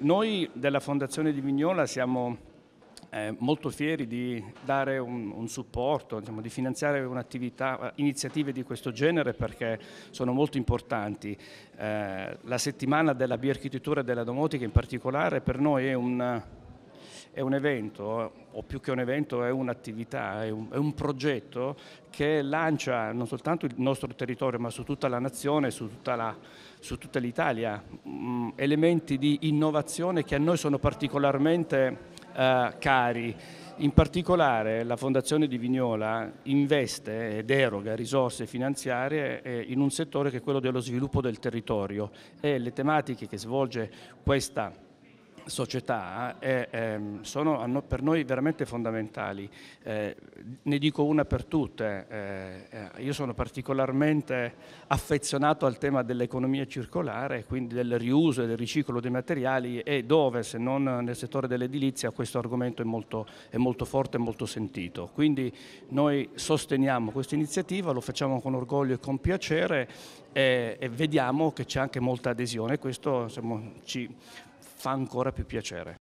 Noi della Fondazione di Vignola siamo eh, molto fieri di dare un, un supporto, diciamo, di finanziare un'attività, iniziative di questo genere perché sono molto importanti. Eh, la settimana della bioarchitettura e della domotica in particolare per noi è un è un evento, o più che un evento è un'attività, è, un, è un progetto che lancia non soltanto il nostro territorio ma su tutta la nazione, su tutta la, su tutta l'Italia, mm, elementi di innovazione che a noi sono particolarmente eh, cari. In particolare la Fondazione di Vignola investe ed eroga risorse finanziarie eh, in un settore che è quello dello sviluppo del territorio e le tematiche che svolge questa società eh, eh, sono per noi veramente fondamentali. Eh, ne dico una per tutte, eh, eh, io sono particolarmente affezionato al tema dell'economia circolare, quindi del riuso e del riciclo dei materiali e dove, se non nel settore dell'edilizia, questo argomento è molto, è molto forte e molto sentito. Quindi noi sosteniamo questa iniziativa, lo facciamo con orgoglio e con piacere e, eh, e vediamo che c'è anche molta adesione, questo insomma, ci fa ancora più piacere.